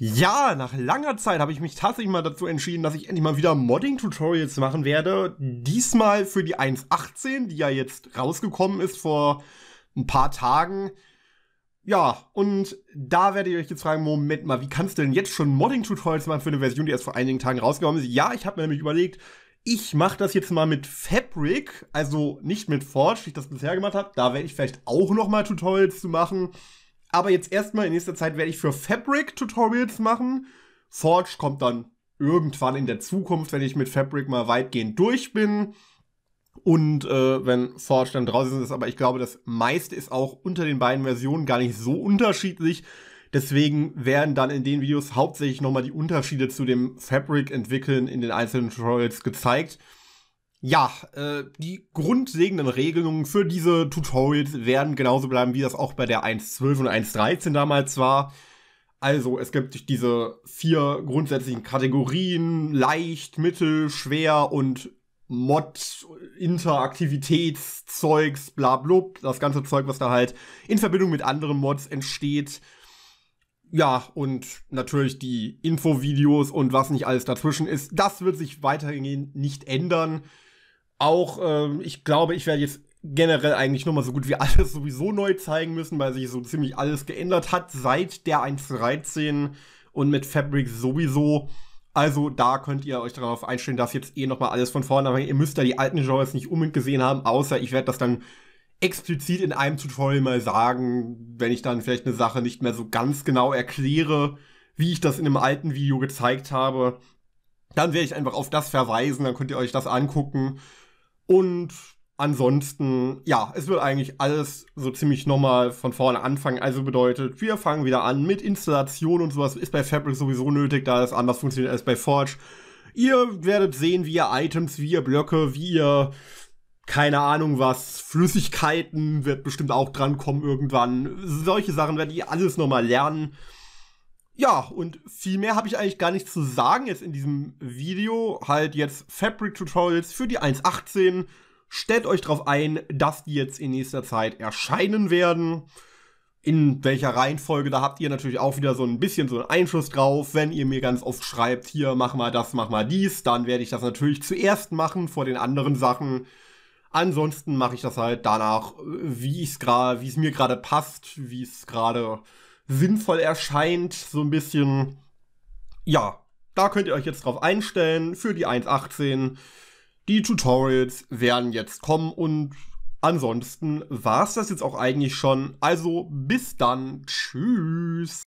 Ja, nach langer Zeit habe ich mich tatsächlich mal dazu entschieden, dass ich endlich mal wieder Modding-Tutorials machen werde. Diesmal für die 1.18, die ja jetzt rausgekommen ist vor ein paar Tagen. Ja, und da werdet ihr euch jetzt fragen, Moment mal, wie kannst du denn jetzt schon Modding-Tutorials machen für eine Version, die erst vor einigen Tagen rausgekommen ist? Ja, ich habe mir nämlich überlegt, ich mache das jetzt mal mit Fabric, also nicht mit Forge, wie ich das bisher gemacht habe. Da werde ich vielleicht auch noch mal Tutorials zu machen. Aber jetzt erstmal in nächster Zeit werde ich für Fabric Tutorials machen. Forge kommt dann irgendwann in der Zukunft, wenn ich mit Fabric mal weitgehend durch bin. Und äh, wenn Forge dann draußen ist, aber ich glaube, das meiste ist auch unter den beiden Versionen gar nicht so unterschiedlich. Deswegen werden dann in den Videos hauptsächlich nochmal die Unterschiede zu dem Fabric-Entwickeln in den einzelnen Tutorials gezeigt. Ja, äh, die grundlegenden Regelungen für diese Tutorials werden genauso bleiben, wie das auch bei der 1.12 und 1.13 damals war. Also, es gibt diese vier grundsätzlichen Kategorien, leicht, mittel, schwer und Mod, Interaktivitätszeugs, bla bla das ganze Zeug, was da halt in Verbindung mit anderen Mods entsteht. Ja, und natürlich die Infovideos und was nicht alles dazwischen ist, das wird sich weiterhin nicht ändern. Auch, ähm, ich glaube, ich werde jetzt generell eigentlich nochmal so gut wie alles sowieso neu zeigen müssen, weil sich so ziemlich alles geändert hat seit der 1.13 und mit Fabric sowieso. Also da könnt ihr euch darauf einstellen, dass jetzt eh nochmal alles von vorne anfängt. Ihr müsst da die alten Genres nicht unbedingt gesehen haben, außer ich werde das dann explizit in einem Tutorial mal sagen, wenn ich dann vielleicht eine Sache nicht mehr so ganz genau erkläre, wie ich das in einem alten Video gezeigt habe. Dann werde ich einfach auf das verweisen, dann könnt ihr euch das angucken und ansonsten, ja, es wird eigentlich alles so ziemlich nochmal von vorne anfangen. Also bedeutet, wir fangen wieder an mit Installation und sowas. Ist bei Fabric sowieso nötig, da es anders funktioniert als bei Forge. Ihr werdet sehen, wie ihr Items, wie ihr Blöcke, wie ihr keine Ahnung was, Flüssigkeiten wird bestimmt auch drankommen irgendwann. Solche Sachen werdet ihr alles nochmal lernen. Ja, und viel mehr habe ich eigentlich gar nichts zu sagen jetzt in diesem Video. Halt jetzt Fabric Tutorials für die 1.18. Stellt euch darauf ein, dass die jetzt in nächster Zeit erscheinen werden. In welcher Reihenfolge, da habt ihr natürlich auch wieder so ein bisschen so einen Einfluss drauf. Wenn ihr mir ganz oft schreibt, hier, mach mal das, mach mal dies, dann werde ich das natürlich zuerst machen vor den anderen Sachen. Ansonsten mache ich das halt danach, wie es mir gerade passt, wie es gerade sinnvoll erscheint, so ein bisschen, ja, da könnt ihr euch jetzt drauf einstellen für die 1.18. Die Tutorials werden jetzt kommen und ansonsten war es das jetzt auch eigentlich schon. Also bis dann. Tschüss.